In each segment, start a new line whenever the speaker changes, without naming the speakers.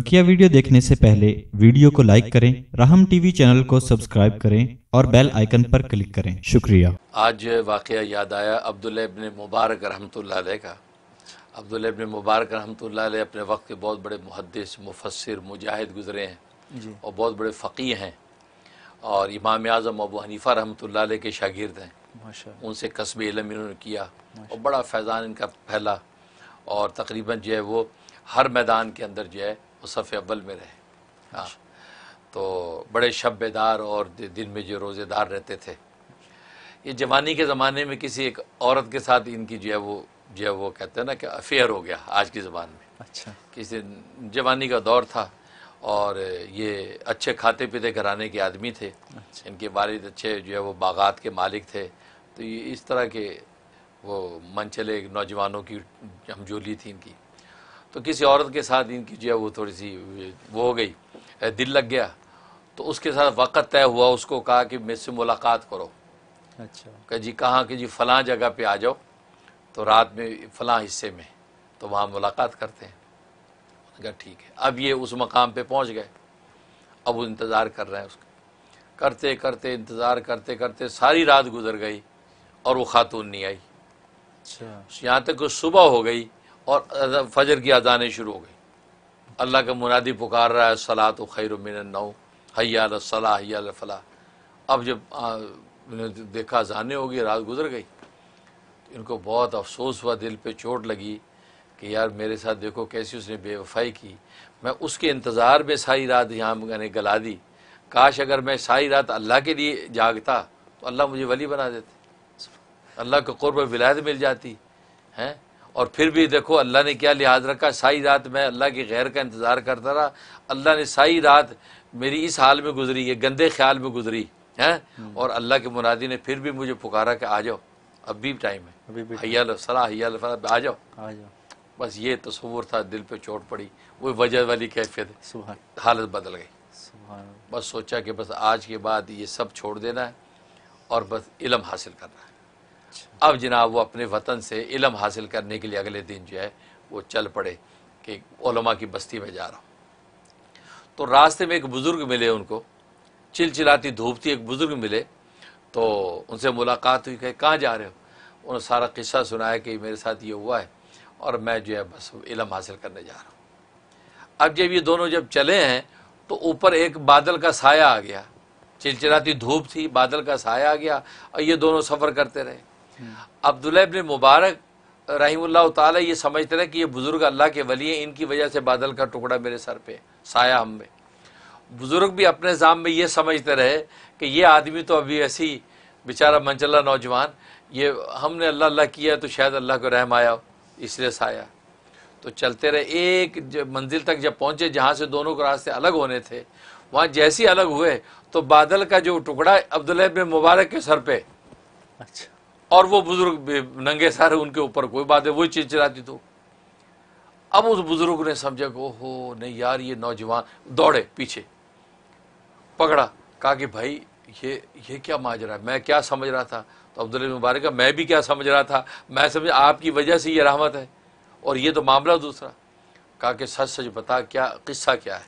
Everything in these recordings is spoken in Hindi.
बकिया वीडियो देखने से पहले वीडियो को लाइक करें राहम टीवी चैनल को सब्सक्राइब करें और बेल आइकन पर क्लिक करें शुक्रिया आज वाक़ याद आया अब्दुल्ला मुबारक रहमतुल्लाह अलैह का अब्दुल्ला मुबारक रहमतुल्लाह अलैह अपने वक्त के बहुत बड़े मुहदस मुफसर मुजाहिद गुजरे हैं और बहुत बड़े फ़की हैं और इमाम आज़म अबू हनीफ़ा रहमतुल्लाह अलैह के शागिर्द हैं उनसे कस्ब इलम इन्होंने किया और बड़ा फैज़ान इनका फैला और तकरीबन जो है वो हर मैदान के अंदर जो है मुसफ़ अव्वल में रहे हाँ तो बड़े शब्बेदार और दिन में जो रोज़ेदार रहते थे ये जवानी के ज़माने में किसी एक औरत के साथ इनकी जो है वो जो है वो कहते हैं ना कि अफेयर हो गया आज की ज़बान में अच्छा किसी जवानी का दौर था और ये अच्छे खाते पीते घराने के आदमी थे अच्छा। इनके वालद अच्छे जो है वो बागात के मालिक थे तो ये इस तरह के वो मन चले नौजवानों की हमजोली थी इनकी तो किसी औरत के साथ इनकी जो है वो थोड़ी सी वो हो गई दिल लग गया तो उसके साथ वक़्त तय हुआ उसको कहा कि मुझसे मुलाकात करो अच्छा कह जी कहाँ कि जी फ़लाँ जगह पे आ जाओ तो रात में फ़लाँ हिस्से में तो वहाँ मुलाकात करते हैं अगर ठीक है अब ये उस मकाम पे पहुँच गए अब वो इंतज़ार कर रहे हैं उसका करते करते इंतज़ार करते करते सारी रात गुजर गई और वो खातून नहीं आई अच्छा यहाँ तक सुबह हो गई और फजर की अजानें शुरू हो गई अल्लाह का मुनादी पुकार रहा है सलाह तो खैर नौ हयाल सलाह हयाल फलाह अब जब आ, देखा जाने होगी रात गुजर गई तो इनको बहुत अफसोस हुआ दिल पे चोट लगी कि यार मेरे साथ देखो कैसी उसने बेवफाई की मैं उसके इंतज़ार में सारी रात यहाँ मैंने गला दी काश अगर मैं सारी रात अल्लाह के लिए जागता तो अल्लाह मुझे वली बना देते अल्लाह को कुर्ब विलायत मिल जाती हैं और फिर भी देखो अल्लाह ने क्या लिहाज रखा सारी रात मैं अल्लाह के गैर का इंतज़ार करता रहा अल्लाह ने सारी रात मेरी इस हाल में गुजरी ये गंदे ख्याल में गुजरी हैं हम्म। और अल्लाह के मुनादी ने फिर भी मुझे पुकारा कि आ जाओ अब भी टाइम है अभी भी आ जाओ बस ये तस्वूर था दिल पे चोट पड़ी वो वजह वाली कैफियत हालत बदल गई बस सोचा कि बस आज के बाद ये सब छोड़ देना है और बस इलम हासिल करना है अब जनाब वो अपने वतन से इलम हासिल करने के लिए अगले दिन जो है वो चल पड़े कि ओलमा की बस्ती में जा रहा हूँ तो रास्ते में एक बुज़ुर्ग मिले उनको चिलचिलाती धूप थी एक बुज़ुर्ग मिले तो उनसे मुलाकात हुई कहे कहाँ जा रहे हो उन्होंने सारा किस्सा सुनाया कि मेरे साथ ये हुआ है और मैं जो है बस इलम हासिल करने जा रहा हूँ अब जब ये दोनों जब चले हैं तो ऊपर एक बादल का साया आ गया चिलचिलाती धूप थी बादल का साया आ गया और ये दोनों सफ़र करते रहे हम्म। अब्दुल्लाबिन मुबारक रहीमल्ला ताला ये समझते रहे कि ये बुज़ुर्ग अल्लाह के वली हैं इनकी वजह से बादल का टुकड़ा मेरे सर पे साया हम में बुज़ुर्ग भी अपने जाम में ये समझते रहे कि ये आदमी तो अभी ऐसी बेचारा मंचला नौजवान ये हमने अल्लाह अल्लाह किया तो शायद अल्लाह को रहम आया इसलिए साया तो चलते रहे एक मंजिल तक जब पहुंचे जहाँ से दोनों के रास्ते अलग होने थे वहाँ जैसे अलग हुए तो बादल का जो टुकड़ा अब्दुल्ला बिन मुबारक के सर पे अच्छा और वो बुजुर्ग नंगे सारे उनके ऊपर कोई बात है वही चीज चलाती तो अब उस बुजुर्ग ने समझा कि ओहो नहीं यार ये नौजवान दौड़े पीछे पकड़ा कहा कि भाई ये ये क्या माजरा है मैं क्या समझ रहा था तो अब्दुल मुबारक मैं भी क्या समझ रहा था मैं समझ आपकी वजह से ये रहमत है और ये तो मामला दूसरा कहा कि सच सच बता क्या किस्सा क्या है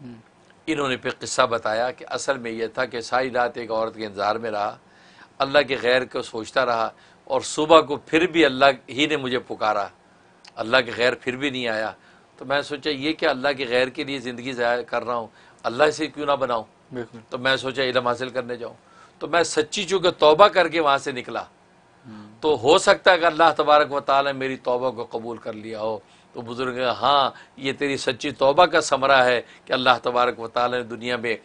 हम्म। इन्होंने फिर किस्सा बताया कि असल में यह था कि सारी रात एक औरत के इंतज़ार में रहा अल्लाह के गैर को सोचता रहा और सुबह को फिर भी अल्लाह ही ने मुझे पुकारा अल्लाह के गैर फिर भी नहीं आया तो मैं सोचा ये क्या अल्लाह के गैर के लिए ज़िंदगी ज़ाया कर रहा हूँ अल्लाह से क्यों ना बनाऊँ तो मैं सोचा इलम हासिल करने जाऊँ तो मैं सच्ची चूँकि तोबा करके वहाँ से निकला हम्म। तो हो सकता है अगर अल्लाह तबारक व ताली मेरी तोबा को कबूल कर लिया हो तो बुज़ुर्ग हाँ ये तेरी सच्ची तोबा का समरा है कि अल्लाह तबारक व ताली ने दुनिया में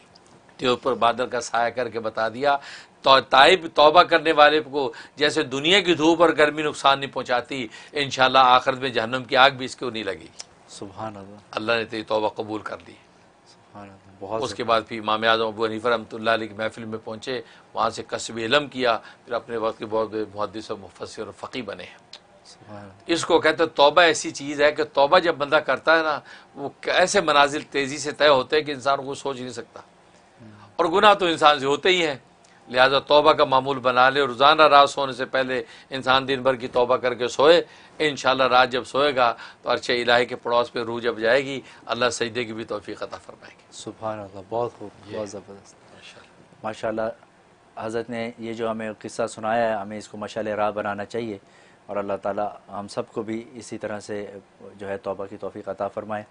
के ऊपर बादल का साया करके बता दिया तो ताइब तोबा करने वाले को जैसे दुनिया की धूप और गर्मी नुकसान नहीं पहुँचाती इन आखिरत में जहनम की आग भी इसको नहीं लगेगी सुबह अल्लाह ने तेरी तो तोबा कबूल कर ली बहुत उसके बाद फिर इमाम आजम अबू हनीफ़ा रमतल्ला की महफिल में पहुँचे वहाँ से कसब इलम किया फिर अपने वक्त के बहुत मुहदस और मुफसर और फ़की बने हैं इसको कहते हैं तोबा ऐसी चीज़ है कि तोबा जब बंदा करता है ना वो ऐसे मनाजिल तेज़ी से तय होते हैं कि इंसान को सोच नहीं सकता हम्म। और गुनाह तो इंसान से होते ही हैं लिहाजा तोबा का मामूल बना ले रोज़ाना रात सोने से पहले इंसान दिन भर की तोबा करके सोए इन रात जब सोएगा तो अर्चे इलाहे के पड़ोस पे रूह जब जाएगी अल्लाह सईदे की भी तोफ़ी अता फरमाएगी सुबह बहुत खूब बहुत ज़बरदस्त माशा हज़रत ने ये जो हमें किस्सा सुनाया है हमें इसको माशा राह बनाना चाहिए और अल्लाह ताली हम सब को भी इसी तरह से जो है तोबा की तोफ़ी अता फ़रमाए